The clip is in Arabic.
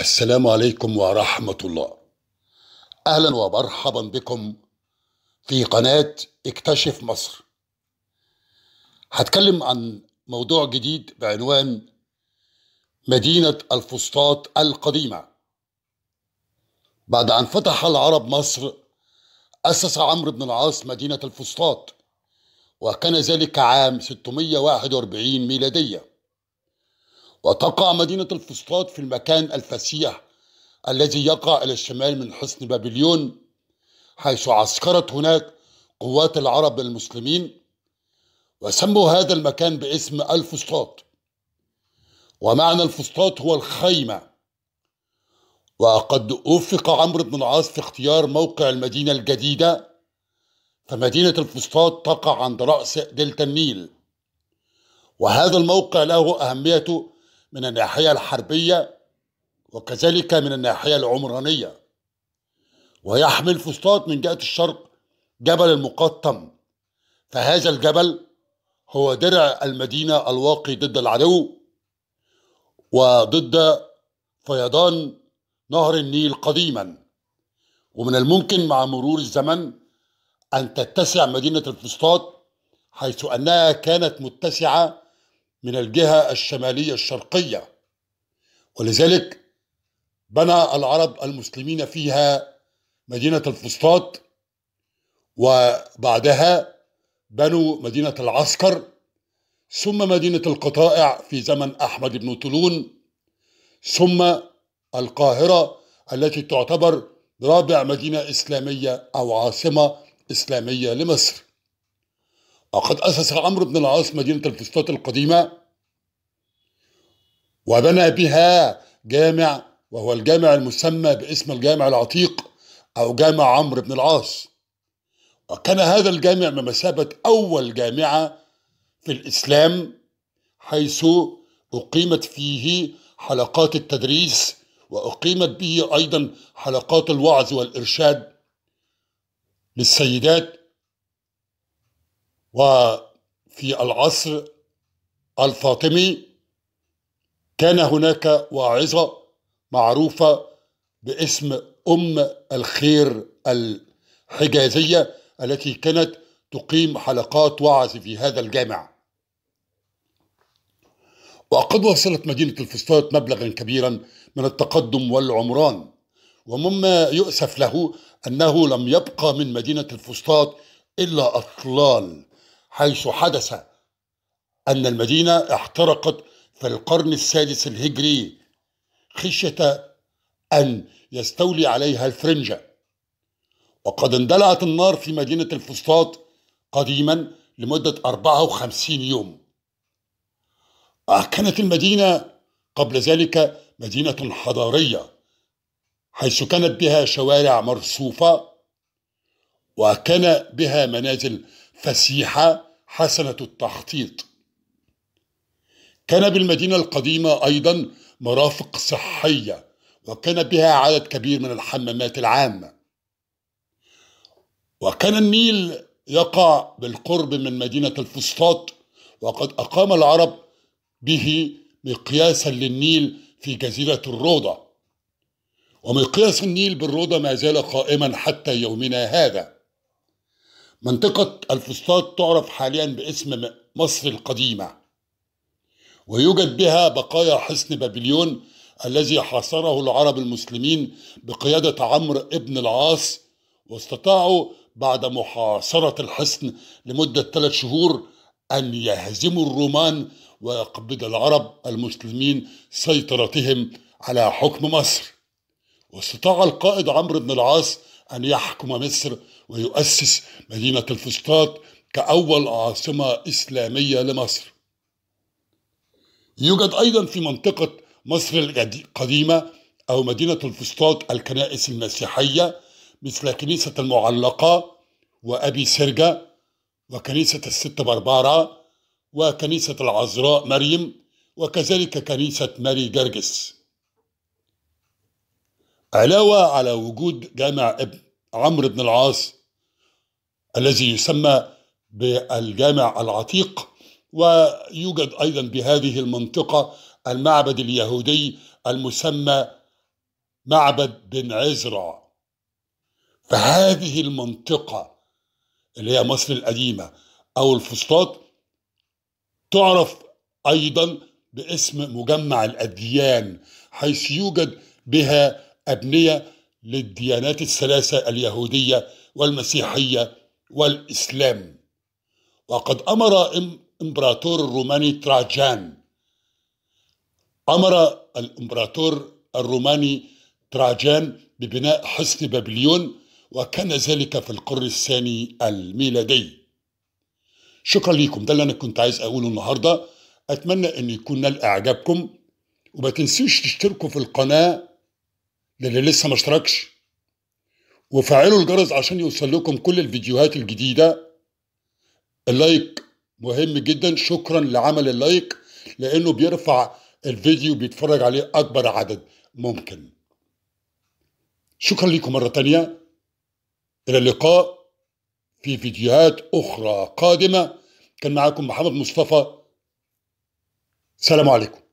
السلام عليكم ورحمة الله أهلا ومرحبا بكم في قناة اكتشف مصر هتكلم عن موضوع جديد بعنوان مدينة الفسطاط القديمة بعد أن فتح العرب مصر أسس عمرو بن العاص مدينة الفسطاط وكان ذلك عام 641 ميلادية وتقع مدينة الفسطاط في المكان الفسيح الذي يقع إلى الشمال من حصن بابليون حيث عسكرت هناك قوات العرب المسلمين وسموا هذا المكان باسم الفسطاط ومعنى الفسطاط هو الخيمة وقد وفق عمرو بن العاص في اختيار موقع المدينة الجديدة فمدينة الفسطاط تقع عند رأس دلتا النيل وهذا الموقع له أهميته من الناحية الحربية وكذلك من الناحية العمرانية ويحمل فسطاط من جهة الشرق جبل المقطم فهذا الجبل هو درع المدينة الواقي ضد العدو وضد فيضان نهر النيل قديما ومن الممكن مع مرور الزمن أن تتسع مدينة الفسطاط حيث أنها كانت متسعة من الجهة الشمالية الشرقية ولذلك بنى العرب المسلمين فيها مدينة الفسطاط وبعدها بنوا مدينة العسكر ثم مدينة القطائع في زمن أحمد بن طولون ثم القاهرة التي تعتبر رابع مدينة إسلامية أو عاصمة إسلامية لمصر وقد أسس عمرو بن العاص مدينة الفسطاط القديمة وبنى بها جامع وهو الجامع المسمى باسم الجامع العتيق أو جامع عمرو بن العاص وكان هذا الجامع بمثابة أول جامعة في الإسلام حيث أقيمت فيه حلقات التدريس وأقيمت به أيضا حلقات الوعظ والإرشاد للسيدات وفي العصر الفاطمي كان هناك واعظة معروفة باسم أم الخير الحجازية التي كانت تقيم حلقات وعظ في هذا الجامع وقد وصلت مدينة الفسطاط مبلغا كبيرا من التقدم والعمران ومما يؤسف له أنه لم يبقى من مدينة الفسطاط إلا أطلال حيث حدث أن المدينة احترقت في القرن السادس الهجري خشية أن يستولي عليها الفرنجة وقد اندلعت النار في مدينة الفسطاط قديما لمدة 54 يوم كانت المدينة قبل ذلك مدينة حضارية حيث كانت بها شوارع مرصوفة وكان بها منازل فسيحة حسنة التخطيط كان بالمدينة القديمة أيضا مرافق صحية وكان بها عدد كبير من الحمامات العامة وكان النيل يقع بالقرب من مدينة الفسطاط وقد أقام العرب به مقياسا للنيل في جزيرة الروضة ومقياس النيل بالروضة ما زال قائما حتى يومنا هذا منطقة الفسطاط تعرف حاليا باسم مصر القديمة ويوجد بها بقايا حصن بابليون الذي حاصره العرب المسلمين بقيادة عمرو ابن العاص واستطاعوا بعد محاصرة الحصن لمدة ثلاث شهور أن يهزموا الرومان ويقبض العرب المسلمين سيطرتهم على حكم مصر واستطاع القائد عمرو بن العاص أن يحكم مصر ويؤسس مدينة الفسطاط كأول عاصمة إسلامية لمصر يوجد أيضا في منطقة مصر القديمة أو مدينة الفسطاط الكنائس المسيحية مثل كنيسة المعلقة وأبي سرجة وكنيسة الست بربارة وكنيسة العذراء مريم وكذلك كنيسة ماري جرجس علاوة على وجود جامع ابن عمرو بن العاص الذي يسمى بالجامع العتيق ويوجد أيضا بهذه المنطقة المعبد اليهودي المسمى معبد بن عزرع فهذه المنطقة اللي هي مصر القديمة أو الفسطاط تعرف أيضا باسم مجمع الأديان حيث يوجد بها أبنية للديانات الثلاثة اليهودية والمسيحية والإسلام وقد أمر إمبراطور الروماني تراجان أمر الإمبراطور الروماني تراجان ببناء حصن بابليون وكان ذلك في القرن الثاني الميلادي شكرا لكم ده اللي أنا كنت عايز أقوله النهاردة أتمنى أن يكون نال إعجابكم وما تنسوش تشتركوا في القناة للي لسه ما اشتركش وفعلوا الجرس عشان يوصل لكم كل الفيديوهات الجديدة اللايك مهم جدا شكرا لعمل اللايك لانه بيرفع الفيديو بيتفرج عليه اكبر عدد ممكن شكرا لكم مرة تانية الى اللقاء في فيديوهات اخرى قادمة كان معاكم محمد مصطفى سلام عليكم